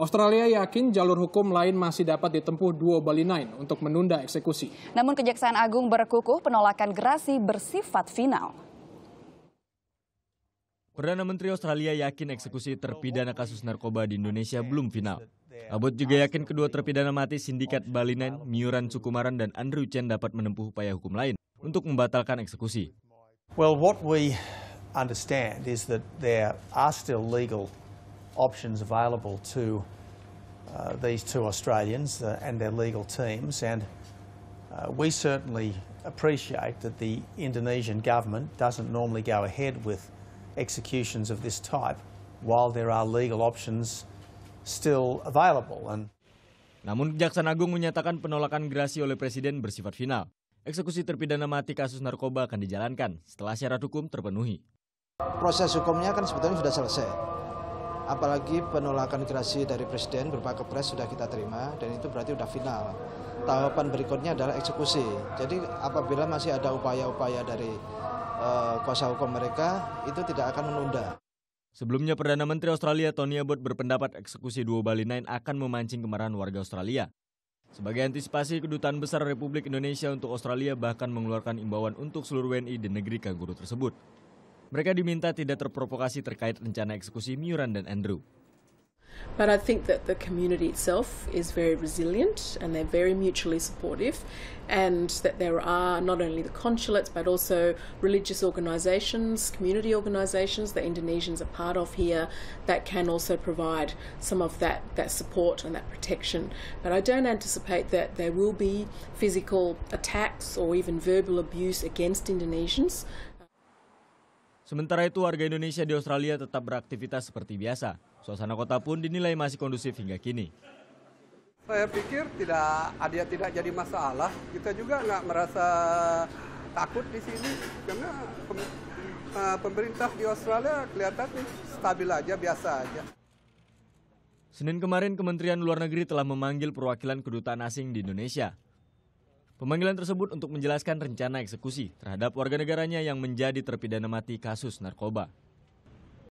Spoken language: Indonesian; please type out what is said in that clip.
Australia yakin jalur hukum lain masih dapat ditempuh duo Bali Nine untuk menunda eksekusi. Namun Kejaksaan Agung berkukuh penolakan gerasi bersifat final. Perdana Menteri Australia yakin eksekusi terpidana kasus narkoba di Indonesia belum final. Abbott juga yakin kedua terpidana mati sindikat Bali Nine, Miuran Sukumaran dan Andrew Chen dapat menempuh upaya hukum lain untuk membatalkan eksekusi. Well, what we understand is that there are still legal options available to uh, these two Australians uh, and their legal teams. And uh, we certainly appreciate that the Indonesian government doesn't normally go ahead with executions of this type while there are legal options still available. And Namun Kejaksaan Agung menyatakan penolakan gerasi oleh Presiden bersifat final. Eksekusi terpidana mati kasus narkoba akan dijalankan setelah syarat hukum terpenuhi. Proses hukumnya kan sebetulnya sudah selesai. apalagi penolakan gerasi dari presiden berupa kepres sudah kita terima dan itu berarti sudah final. Tahapan berikutnya adalah eksekusi. Jadi apabila masih ada upaya-upaya dari uh, kuasa hukum mereka itu tidak akan menunda. Sebelumnya Perdana Menteri Australia Tony Abbott berpendapat eksekusi duo Bali Nine akan memancing kemarahan warga Australia. Sebagai antisipasi, Kedutaan Besar Republik Indonesia untuk Australia bahkan mengeluarkan imbauan untuk seluruh WNI di negeri kangguru tersebut. Mereka diminta tidak terprovokasi terkait rencana eksekusi Miuran dan Andrew. But I think that the community itself is very resilient and they're very mutually supportive, and that there are not only the consulates but also religious organisations, community organisations that Indonesians are part of here that can also provide some of that, that support and that protection. But I don't anticipate that there will be physical attacks or even verbal abuse against Indonesians. Sementara itu warga Indonesia di Australia tetap beraktivitas seperti biasa. Suasana kota pun dinilai masih kondusif hingga kini. Saya pikir tidak ada tidak jadi masalah. Kita juga nggak merasa takut di sini karena eh, pemerintah di Australia kelihatannya stabil aja, biasa aja. Senin kemarin Kementerian Luar Negeri telah memanggil perwakilan kedutaan asing di Indonesia Pemanggilan tersebut untuk menjelaskan rencana eksekusi terhadap warga negaranya yang menjadi terpidana mati kasus narkoba.